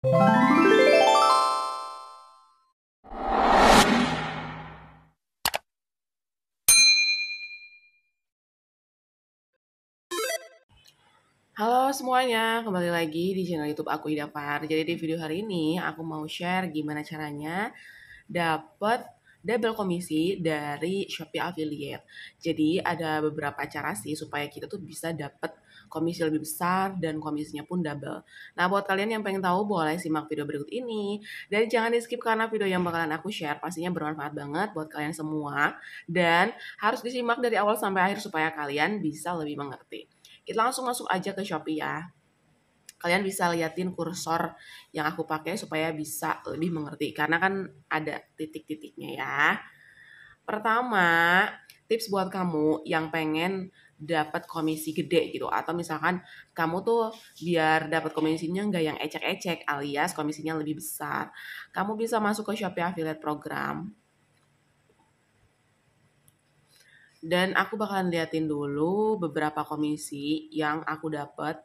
Halo semuanya, kembali lagi di channel YouTube aku ida far. Jadi di video hari ini aku mau share gimana caranya dapat double komisi dari Shopee Affiliate. Jadi ada beberapa cara sih supaya kita tuh bisa dapat komisi lebih besar dan komisinya pun double. Nah, buat kalian yang pengen tahu boleh simak video berikut ini dan jangan di-skip karena video yang bakalan aku share pastinya bermanfaat banget buat kalian semua dan harus disimak dari awal sampai akhir supaya kalian bisa lebih mengerti. Kita langsung masuk aja ke Shopee ya kalian bisa liatin kursor yang aku pakai supaya bisa lebih mengerti karena kan ada titik-titiknya ya. Pertama, tips buat kamu yang pengen dapat komisi gede gitu atau misalkan kamu tuh biar dapat komisinya nggak yang ecek-ecek alias komisinya lebih besar kamu bisa masuk ke Shopee Affiliate Program dan aku bakalan liatin dulu beberapa komisi yang aku dapat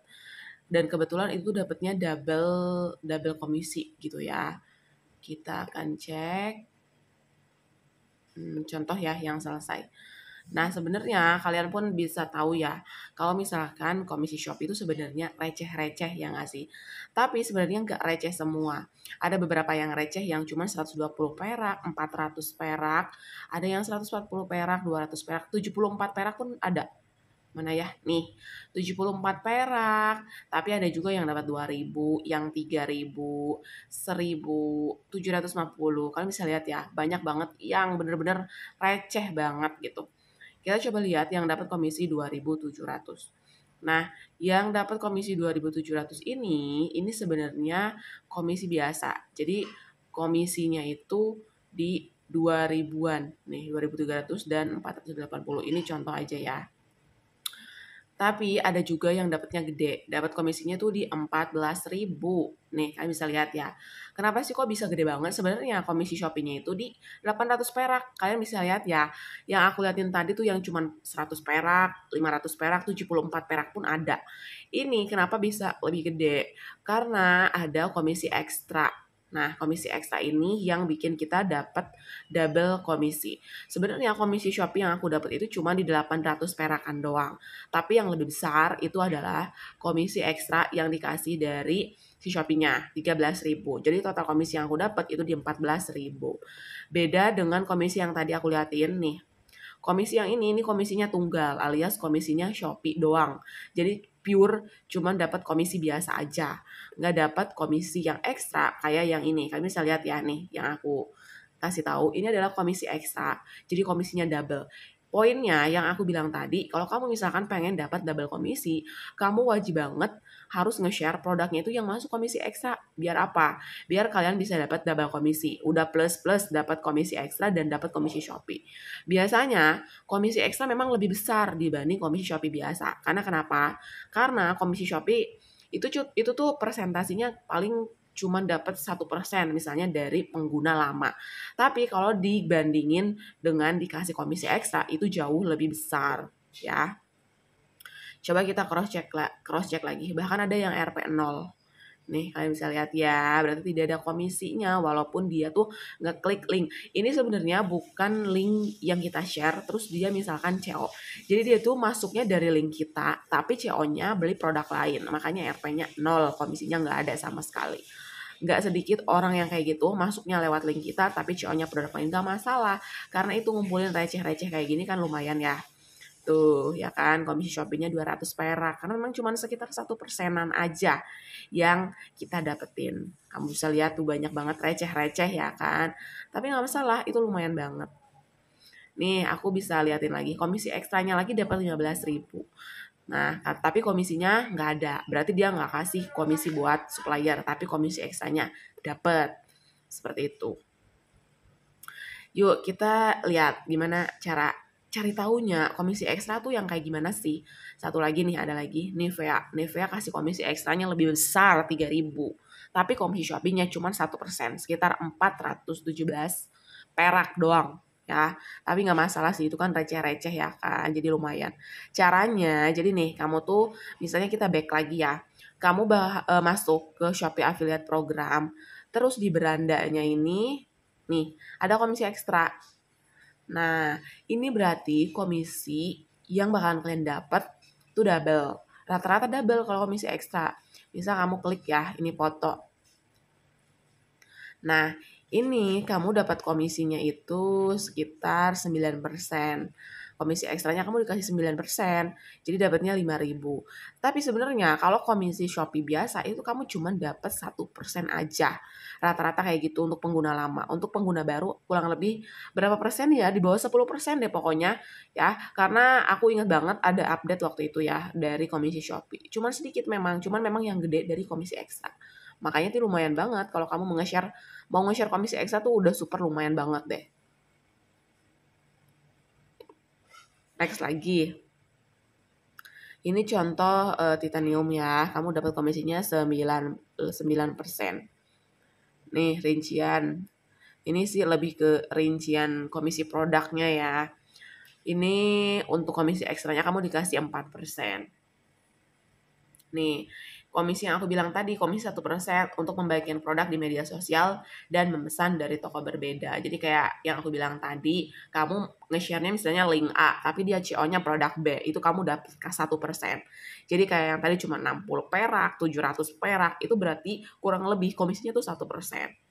dan kebetulan itu dapatnya double double komisi gitu ya kita akan cek hmm, contoh ya yang selesai Nah, sebenarnya kalian pun bisa tahu ya, kalau misalkan komisi shop itu sebenarnya receh-receh yang ngasih. Tapi sebenarnya nggak receh semua. Ada beberapa yang receh yang cuma 120 perak, 400 perak, ada yang 140 perak, 200 perak, 74 perak pun ada mana ya nih 74 perak tapi ada juga yang dapat 2000 yang 3000 1750 kalian bisa lihat ya banyak banget yang bener-bener receh banget gitu kita coba lihat yang dapat komisi 2.700. Nah, yang dapat komisi 2.700 ini, ini sebenarnya komisi biasa. Jadi, komisinya itu di 2000-an, nih 2300 dan 480. Ini contoh aja ya. Tapi ada juga yang dapatnya gede. Dapat komisinya tuh di 14.000. Nih, kalian bisa lihat ya. Kenapa sih kok bisa gede banget? Sebenarnya komisi shopee itu di 800 perak. Kalian bisa lihat ya. Yang aku liatin tadi tuh yang cuma 100 perak, 500 perak, 74 perak pun ada. Ini kenapa bisa lebih gede? Karena ada komisi ekstra Nah, komisi ekstra ini yang bikin kita dapat double komisi. Sebenarnya komisi Shopee yang aku dapat itu cuma di 800 perakan doang. Tapi yang lebih besar itu adalah komisi ekstra yang dikasih dari si Shopee-nya 13.000. Jadi total komisi yang aku dapat itu di 14.000. Beda dengan komisi yang tadi aku liatin nih. Komisi yang ini ini komisinya tunggal alias komisinya Shopee doang. Jadi pure cuman dapat komisi biasa aja nggak dapat komisi yang ekstra kayak yang ini kalian bisa lihat ya nih yang aku kasih tahu ini adalah komisi ekstra jadi komisinya double poinnya yang aku bilang tadi, kalau kamu misalkan pengen dapat double komisi, kamu wajib banget harus nge-share produknya itu yang masuk komisi ekstra. Biar apa? Biar kalian bisa dapat double komisi. Udah plus-plus dapat komisi ekstra dan dapat komisi Shopee. Biasanya komisi ekstra memang lebih besar dibanding komisi Shopee biasa. Karena kenapa? Karena komisi Shopee itu itu tuh presentasinya paling cuma dapat satu persen misalnya dari pengguna lama. Tapi kalau dibandingin dengan dikasih komisi ekstra itu jauh lebih besar ya. Coba kita cross check cross check lagi. Bahkan ada yang RP 0 Nih kalian bisa lihat ya, berarti tidak ada komisinya walaupun dia tuh ngeklik link. Ini sebenarnya bukan link yang kita share terus dia misalkan CO. Jadi dia tuh masuknya dari link kita, tapi CO-nya beli produk lain. Makanya RP-nya nol, komisinya nggak ada sama sekali nggak sedikit orang yang kayak gitu masuknya lewat link kita tapi CO-nya produk lain nggak masalah karena itu ngumpulin receh-receh kayak gini kan lumayan ya tuh ya kan komisi shoppingnya 200 perak karena memang cuma sekitar satu persenan aja yang kita dapetin. Kamu bisa lihat tuh banyak banget receh-receh ya kan. Tapi nggak masalah, itu lumayan banget. Nih, aku bisa liatin lagi. Komisi ekstranya lagi dapat belas ribu. Nah, tapi komisinya nggak ada. Berarti dia nggak kasih komisi buat supplier, tapi komisi ekstranya dapat. Seperti itu. Yuk, kita lihat gimana cara cari tahunya komisi ekstra tuh yang kayak gimana sih satu lagi nih ada lagi Nivea Nivea kasih komisi ekstranya lebih besar 3000 tapi komisi shoppingnya cuma satu persen sekitar 417 perak doang ya tapi nggak masalah sih itu kan receh-receh ya kan jadi lumayan caranya jadi nih kamu tuh misalnya kita back lagi ya kamu bah, e, masuk ke Shopee affiliate program terus di berandanya ini nih ada komisi ekstra Nah, ini berarti komisi yang bakalan kalian dapat itu double. Rata-rata double kalau komisi ekstra. Bisa kamu klik ya, ini foto. Nah, ini kamu dapat komisinya itu sekitar 9% komisi ekstranya kamu dikasih 9%, jadi dapatnya 5000 Tapi sebenarnya kalau komisi Shopee biasa itu kamu cuma dapat 1% aja. Rata-rata kayak gitu untuk pengguna lama. Untuk pengguna baru kurang lebih berapa persen ya? Di bawah 10% deh pokoknya ya. Karena aku ingat banget ada update waktu itu ya dari komisi Shopee. Cuman sedikit memang, cuman memang yang gede dari komisi ekstra. Makanya itu lumayan banget kalau kamu nge-share, mau nge-share komisi ekstra tuh udah super lumayan banget deh. Next lagi. Ini contoh uh, titanium ya. Kamu dapat komisinya 9 9%. Eh, Nih rincian. Ini sih lebih ke rincian komisi produknya ya. Ini untuk komisi ekstranya kamu dikasih 4%. Nih, komisi yang aku bilang tadi, komisi satu persen untuk membagikan produk di media sosial dan memesan dari toko berbeda. Jadi kayak yang aku bilang tadi, kamu nge-share-nya misalnya link A, tapi dia CO-nya produk B, itu kamu dapat satu persen. Jadi kayak yang tadi cuma 60 perak, 700 perak, itu berarti kurang lebih komisinya tuh satu persen.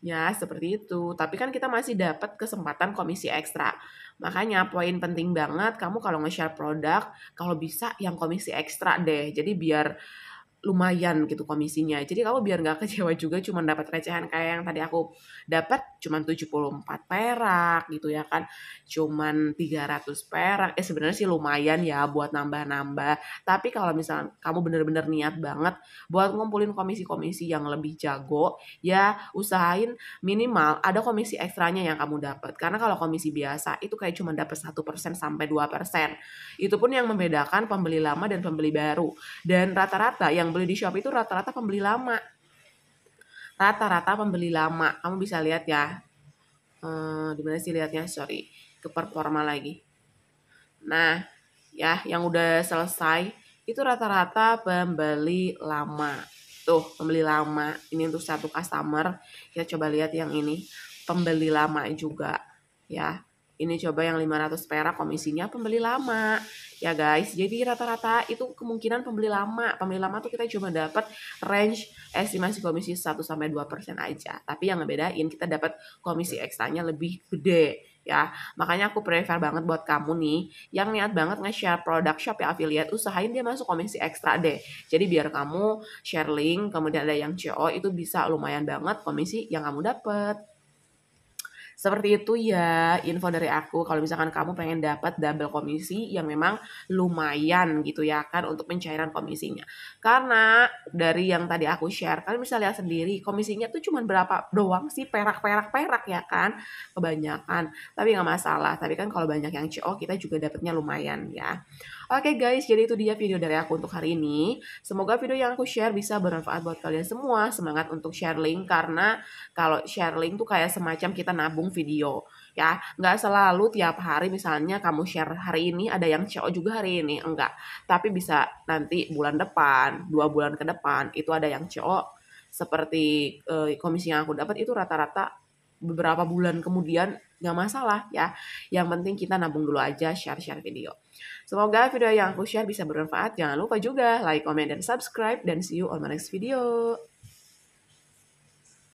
Ya, seperti itu. Tapi kan kita masih dapat kesempatan komisi ekstra. Makanya poin penting banget kamu kalau nge-share produk, kalau bisa yang komisi ekstra deh. Jadi biar lumayan gitu komisinya. Jadi kamu biar nggak kecewa juga cuma dapat recehan kayak yang tadi aku dapat cuman 74 perak gitu ya kan. Cuman 300 perak. Eh sebenarnya sih lumayan ya buat nambah-nambah. Tapi kalau misalnya kamu bener-bener niat banget buat ngumpulin komisi-komisi yang lebih jago, ya usahain minimal ada komisi ekstranya yang kamu dapat. Karena kalau komisi biasa itu kayak cuma dapat 1% sampai 2%. Itu pun yang membedakan pembeli lama dan pembeli baru. Dan rata-rata yang yang beli di Shopee itu rata-rata pembeli lama. Rata-rata pembeli lama. Kamu bisa lihat ya. Hmm, eh, dimana sih lihatnya? Sorry. Ke performa lagi. Nah, ya yang udah selesai itu rata-rata pembeli lama. Tuh, pembeli lama. Ini untuk satu customer. Kita ya, coba lihat yang ini. Pembeli lama juga. Ya, ini coba yang 500 perak komisinya pembeli lama ya guys jadi rata-rata itu kemungkinan pembeli lama pembeli lama tuh kita cuma dapat range estimasi komisi 1 sampai 2 persen aja tapi yang ngebedain kita dapat komisi ekstranya lebih gede ya makanya aku prefer banget buat kamu nih yang niat banget nge-share produk shop ya affiliate usahain dia masuk komisi ekstra deh jadi biar kamu share link kemudian ada yang CO itu bisa lumayan banget komisi yang kamu dapat seperti itu ya info dari aku. Kalau misalkan kamu pengen dapat double komisi yang memang lumayan gitu ya kan untuk pencairan komisinya. Karena dari yang tadi aku share, kalian bisa lihat sendiri komisinya tuh cuman berapa doang sih perak-perak-perak ya kan. Kebanyakan. Tapi nggak masalah. Tapi kan kalau banyak yang CO kita juga dapatnya lumayan ya. Oke okay guys, jadi itu dia video dari aku untuk hari ini. Semoga video yang aku share bisa bermanfaat buat kalian semua. Semangat untuk share link karena kalau share link tuh kayak semacam kita nabung video. Ya, nggak selalu tiap hari misalnya kamu share hari ini ada yang CO juga hari ini, enggak. Tapi bisa nanti bulan depan, dua bulan ke depan itu ada yang CO seperti uh, komisi yang aku dapat itu rata-rata beberapa bulan kemudian nggak masalah ya. Yang penting kita nabung dulu aja share-share video. Semoga video yang aku share bisa bermanfaat. Jangan lupa juga like, comment, dan subscribe. Dan see you on my next video.